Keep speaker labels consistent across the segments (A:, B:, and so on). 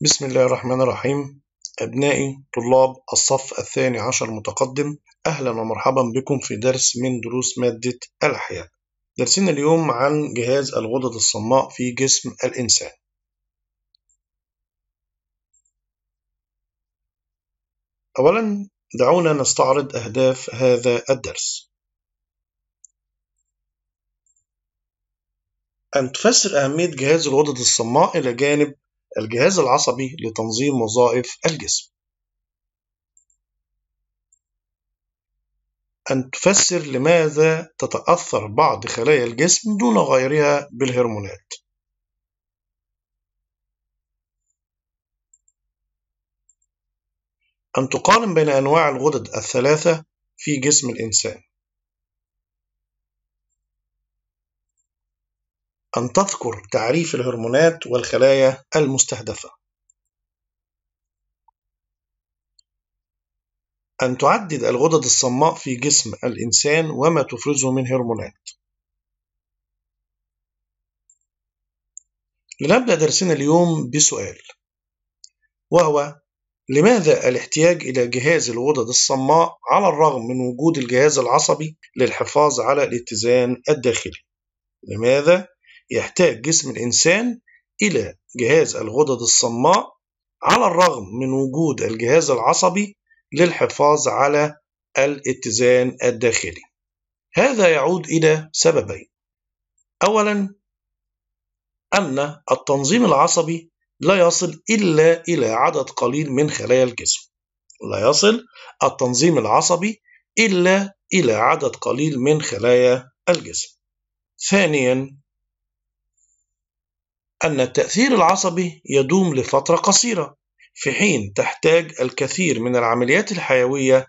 A: بسم الله الرحمن الرحيم أبنائي طلاب الصف الثاني عشر متقدم أهلا ومرحبا بكم في درس من دروس مادة الأحياء درسنا اليوم عن جهاز الغدد الصماء في جسم الإنسان أولا دعونا نستعرض أهداف هذا الدرس أن تفسر أهمية جهاز الغدد الصماء إلى جانب الجهاز العصبي لتنظيم وظائف الجسم أن تفسر لماذا تتأثر بعض خلايا الجسم دون غيرها بالهرمونات أن تقارن بين أنواع الغدد الثلاثة في جسم الإنسان أن تذكر تعريف الهرمونات والخلايا المستهدفة أن تعدد الغدد الصماء في جسم الإنسان وما تفرزه من هرمونات لنبدأ درسنا اليوم بسؤال وهو لماذا الاحتياج إلى جهاز الغدد الصماء على الرغم من وجود الجهاز العصبي للحفاظ على الاتزان الداخلي؟ لماذا يحتاج جسم الإنسان إلى جهاز الغدد الصماء على الرغم من وجود الجهاز العصبي للحفاظ على الاتزان الداخلي هذا يعود إلى سببين أولا أن التنظيم العصبي لا يصل إلا إلى عدد قليل من خلايا الجسم لا يصل التنظيم العصبي إلا إلى عدد قليل من خلايا الجسم ثانيا أن التأثير العصبي يدوم لفترة قصيرة في حين تحتاج الكثير من العمليات الحيوية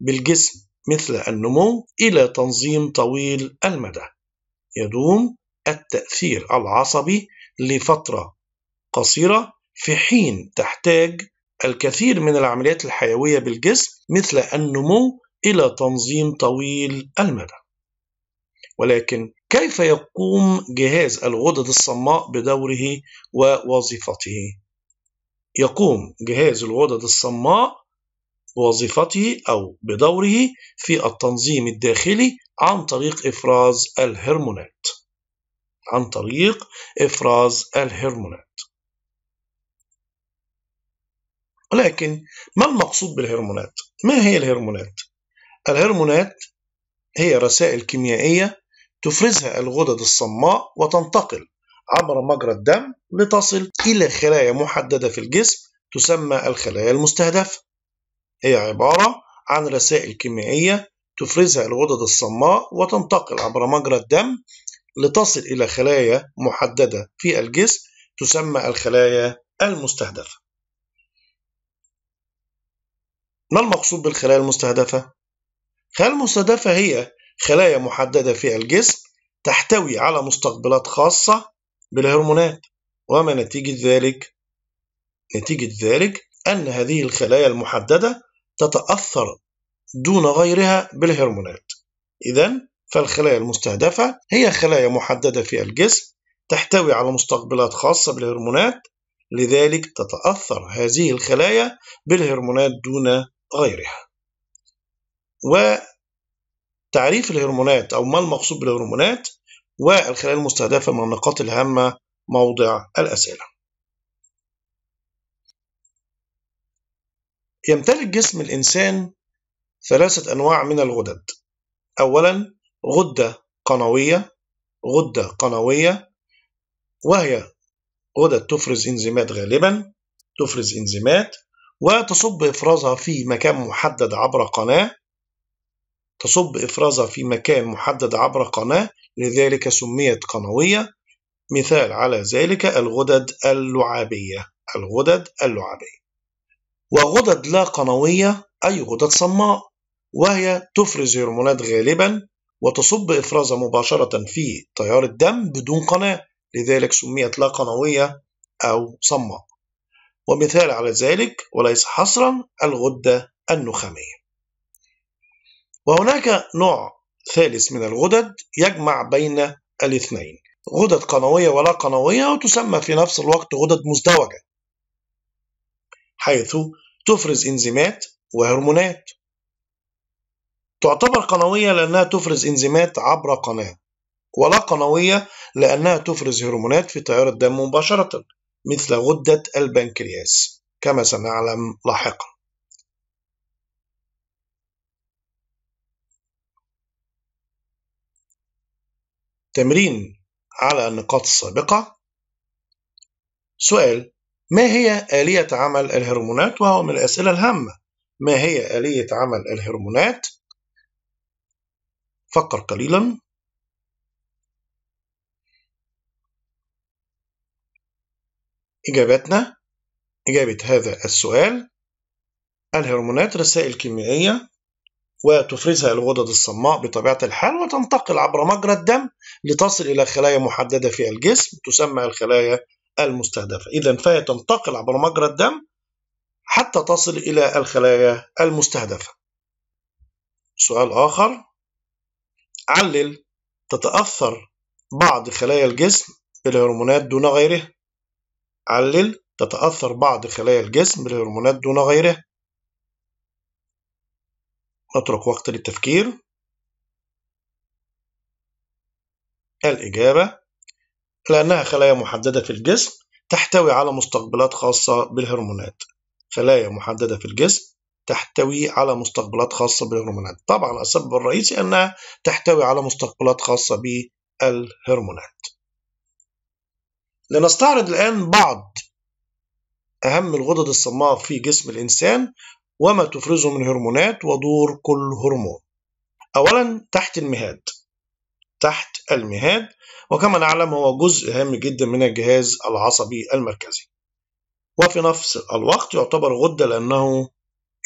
A: بالجسم مثل النمو إلى تنظيم طويل المدى يدوم التأثير العصبي لفترة قصيرة في حين تحتاج الكثير من العمليات الحيوية بالجسم مثل النمو إلى تنظيم طويل المدى ولكن كيف يقوم جهاز الغدد الصماء بدوره ووظيفته يقوم جهاز الغدد الصماء بوظيفته أو بدوره في التنظيم الداخلي عن طريق إفراز الهرمونات عن طريق إفراز الهرمونات ولكن ما المقصود بالهرمونات؟ ما هي الهرمونات؟ الهرمونات هي رسائل كيميائية تفرزها الغدد الصماء وتنتقل عبر مجرى الدم لتصل إلى خلايا محددة في الجسم تسمى الخلايا المستهدفة هي عبارة عن رسائل كيميائية تفرزها الغدد الصماء وتنتقل عبر مجرى الدم لتصل إلى خلايا محددة في الجسم تسمى الخلايا المستهدفة ما المقصود بالخلايا المستهدفة؟ الخلايا المستهدفة هي خلايا محددة في الجسم تحتوي على مستقبلات خاصة بالهرمونات وما نتيجة ذلك؟ نتيجة ذلك أن هذه الخلايا المحددة تتأثر دون غيرها بالهرمونات إذا فالخلايا المستهدفة هي خلايا محددة في الجسم تحتوي على مستقبلات خاصة بالهرمونات لذلك تتأثر هذه الخلايا بالهرمونات دون غيرها تعريف الهرمونات أو ما المقصود بالهرمونات والخلايا المستهدفة من النقاط الهامة موضع الأسئلة يمتلك جسم الإنسان ثلاثة أنواع من الغدد أولا غدة قنوية غدة قنوية وهي غدد تفرز إنزيمات غالبا تفرز إنزيمات وتصب إفرازها في مكان محدد عبر قناة تصب إفرازها في مكان محدد عبر قناة لذلك سميت قنوية مثال على ذلك الغدد اللعابية الغدد اللعابية وغدد لا قنوية أي غدد صماء وهي تفرز هرمونات غالبا وتصب إفرازها مباشرة في تيار الدم بدون قناة لذلك سميت لا قنوية أو صماء ومثال على ذلك وليس حصرا الغدة النخامية وهناك نوع ثالث من الغدد يجمع بين الاثنين غدد قنوية ولا قنوية وتسمى في نفس الوقت غدد مزدوجة حيث تفرز إنزيمات وهرمونات تعتبر قنوية لأنها تفرز إنزيمات عبر قناة ولا قنوية لأنها تفرز هرمونات في تيار الدم مباشرة مثل غدة البنكرياس كما سنعلم لاحقا تمرين على النقاط السابقة سؤال ما هي آلية عمل الهرمونات وهو من الأسئلة الهامة ما هي آلية عمل الهرمونات فكر قليلا إجابتنا إجابة هذا السؤال الهرمونات رسائل كيميائية وتفرزها الغدد الصماء بطبيعة الحال وتنتقل عبر مجرى الدم لتصل إلى خلايا محددة في الجسم تسمى الخلايا المستهدفة إذا فهي تنتقل عبر مجرى الدم حتى تصل إلى الخلايا المستهدفة سؤال آخر علل تتأثر بعض خلايا الجسم بالهرمونات دون غيرها علل تتأثر بعض خلايا الجسم بالهرمونات دون غيرها نترك وقت للتفكير الإجابة لأنها خلايا محددة في الجسم تحتوي على مستقبلات خاصة بالهرمونات خلايا محددة في الجسم تحتوي على مستقبلات خاصة بالهرمونات طبعا السبب الرئيسي أنها تحتوي على مستقبلات خاصة بالهرمونات لنستعرض الآن بعض أهم الغدد الصماء في جسم الإنسان وما تفرزه من هرمونات ودور كل هرمون أولا تحت المهاد تحت المهاد وكما نعلم هو جزء هام جدا من الجهاز العصبي المركزي وفي نفس الوقت يعتبر غدة لأنه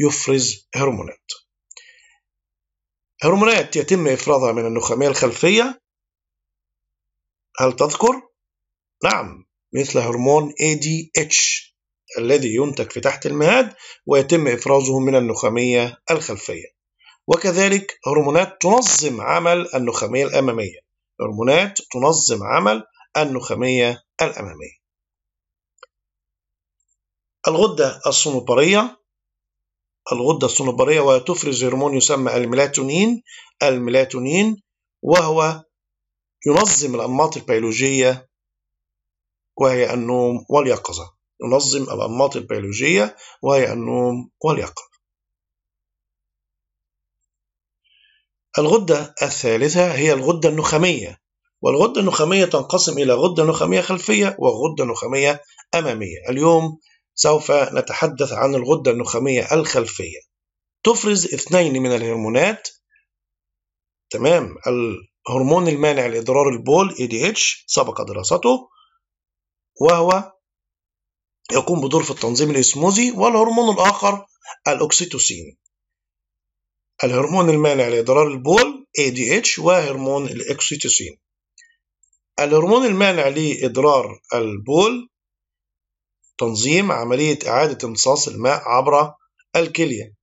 A: يفرز هرمونات هرمونات يتم إفرازها من النخامية الخلفية هل تذكر؟ نعم مثل هرمون ADH الذي ينتج في تحت المهاد ويتم إفرازه من النخامية الخلفية وكذلك هرمونات تنظم عمل النخامية الأمامية هرمونات تنظم عمل النخامية الأمامية الغدة الصنوبرية الغدة الصنوبرية وتفرز هرمون يسمى الميلاتونين الميلاتونين وهو ينظم الأنماط البيولوجية وهي النوم واليقظة ننظم الأنماط البيولوجية وهي النوم واليقظة الغدة الثالثة هي الغدة النخامية والغدة النخامية تنقسم إلى غدة نخامية خلفية وغدة نخامية أمامية اليوم سوف نتحدث عن الغدة النخامية الخلفية تفرز اثنين من الهرمونات تمام الهرمون المانع لإضرار البول ADH سبق دراسته وهو يقوم بدور في التنظيم الإسموزي والهرمون الآخر الأكسيتوسين الهرمون المانع لإضرار البول ADH وهرمون الأكسيتوسين الهرمون المانع لإضرار البول تنظيم عملية إعادة امتصاص الماء عبر الكلية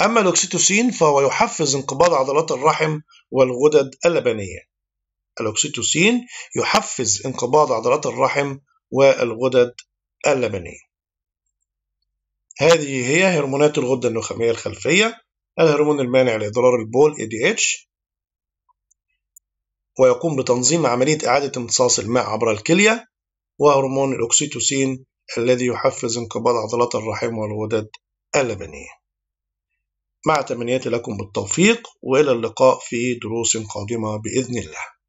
A: أما الأوكسيتوسين فهو يحفز انقباض عضلات الرحم والغدد اللبنية الأكسيتوسين يحفز انقباض عضلات الرحم والغدد اللبنية هذه هي هرمونات الغدة النخامية الخلفية الهرمون المانع لإضرار البول ADH ويقوم بتنظيم عملية إعادة امتصاص الماء عبر الكلية وهرمون الأكسيتوسين الذي يحفز انقباض عضلات الرحم والغدد اللبنية مع تمنياتي لكم بالتوفيق وإلى اللقاء في دروس قادمة بإذن الله